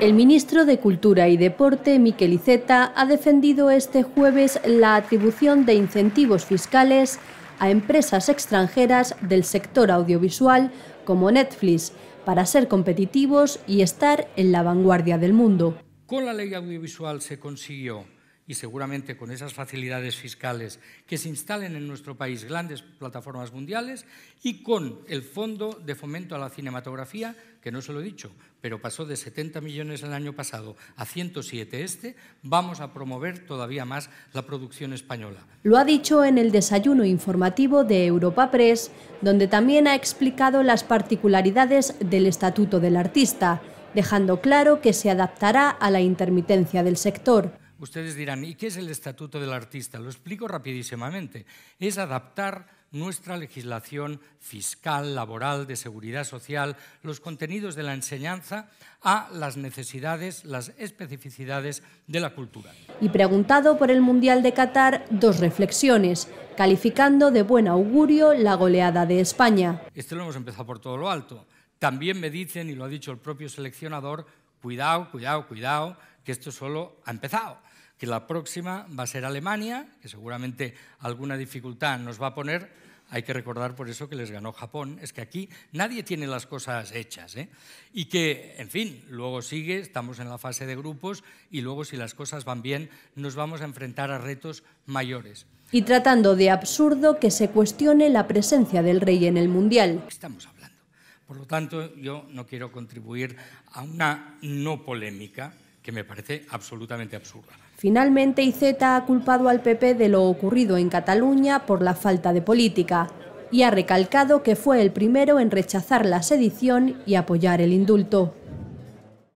El ministro de Cultura y Deporte, Miquel Iceta, ha defendido este jueves la atribución de incentivos fiscales a empresas extranjeras del sector audiovisual como Netflix para ser competitivos y estar en la vanguardia del mundo. Con la ley audiovisual se consiguió y seguramente con esas facilidades fiscales que se instalen en nuestro país grandes plataformas mundiales y con el Fondo de Fomento a la Cinematografía, que no se lo he dicho, pero pasó de 70 millones el año pasado a 107 este, vamos a promover todavía más la producción española. Lo ha dicho en el desayuno informativo de Europa Press, donde también ha explicado las particularidades del Estatuto del Artista, dejando claro que se adaptará a la intermitencia del sector. Ustedes dirán, ¿y qué es el Estatuto del Artista? Lo explico rapidísimamente. Es adaptar nuestra legislación fiscal, laboral, de seguridad social, los contenidos de la enseñanza a las necesidades, las especificidades de la cultura. Y preguntado por el Mundial de Qatar, dos reflexiones, calificando de buen augurio la goleada de España. Esto lo hemos empezado por todo lo alto. También me dicen, y lo ha dicho el propio seleccionador, cuidado, cuidado, cuidado, que esto solo ha empezado, que la próxima va a ser Alemania, que seguramente alguna dificultad nos va a poner. Hay que recordar por eso que les ganó Japón, es que aquí nadie tiene las cosas hechas. ¿eh? Y que, en fin, luego sigue, estamos en la fase de grupos y luego si las cosas van bien nos vamos a enfrentar a retos mayores. Y tratando de absurdo que se cuestione la presencia del rey en el Mundial. Por lo tanto, yo no quiero contribuir a una no polémica que me parece absolutamente absurda. Finalmente, IZ ha culpado al PP de lo ocurrido en Cataluña por la falta de política y ha recalcado que fue el primero en rechazar la sedición y apoyar el indulto.